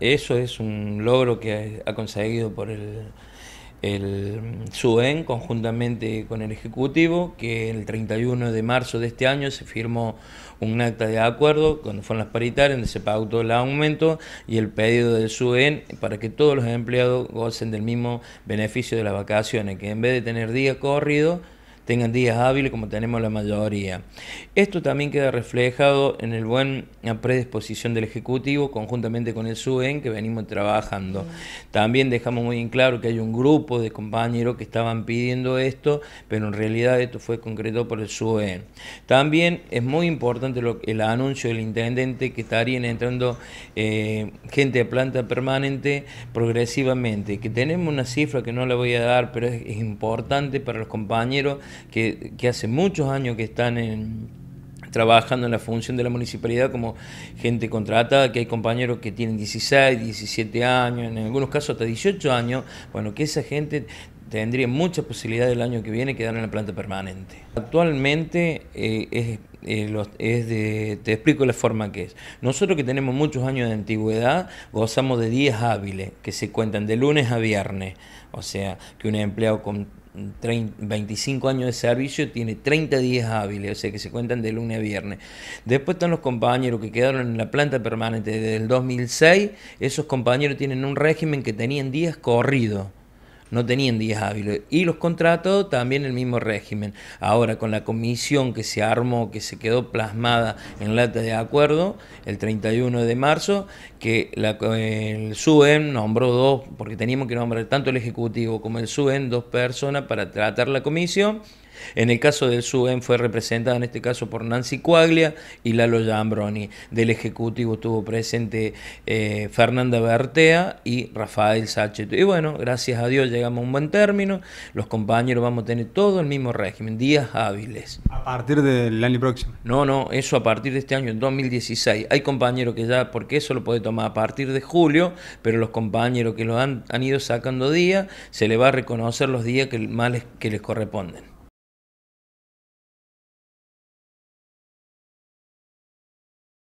Eso es un logro que ha conseguido por el, SUEN conjuntamente con el Ejecutivo, que el 31 de marzo de este año se firmó un acta de acuerdo cuando fueron las paritarias, donde se todo el aumento y el pedido del SUEN para que todos los empleados gocen del mismo beneficio de las vacaciones, que en vez de tener días corridos, tengan días hábiles como tenemos la mayoría. Esto también queda reflejado en el buen predisposición del Ejecutivo conjuntamente con el SUEN que venimos trabajando. Mm. También dejamos muy en claro que hay un grupo de compañeros que estaban pidiendo esto, pero en realidad esto fue concreto por el SUEN. También es muy importante el anuncio del intendente que estarían entrando eh, gente de planta permanente progresivamente, que tenemos una cifra que no la voy a dar, pero es importante para los compañeros que, hace muchos años que están trabajando en la función de la municipalidad como gente contratada, que hay compañeros que tienen 16, 17 años, en algunos casos hasta 18 años, bueno, que esa gente tendría muchas posibilidades el año que viene quedar en la planta permanente. Actualmente eh, es, eh, es de, te explico la forma que es. Nosotros que tenemos muchos años de antigüedad, gozamos de días hábiles que se cuentan de lunes a viernes, o sea, que un empleado con 25 años de servicio, tiene 30 días hábiles, o sea que se cuentan de lunes a viernes. Después están los compañeros que quedaron en la planta permanente desde el 2006, esos compañeros tienen un régimen que tenían días corridos no tenían días hábiles. Y los contratos también el mismo régimen. Ahora, con la comisión que se armó, que se quedó plasmada en la de acuerdo, el 31 de marzo, que el SUEM nombró dos, porque teníamos que nombrar tanto el Ejecutivo como el SUEM, dos personas para tratar la comisión. En el caso del SUEM fue representada en este caso por Nancy Coaglia y Lalo Yambroni. Del Ejecutivo estuvo presente eh, Fernanda Bertea y Rafael Sachet. Y bueno, gracias a Dios llegamos a un buen término. Los compañeros vamos a tener todo el mismo régimen, días hábiles. ¿A partir del año próximo? No, no, eso a partir de este año, en 2016. Hay compañeros que ya, porque eso lo puede tomar a partir de julio, pero los compañeros que lo han, ido sacando días, se le va a reconocer los días que, más que les corresponden.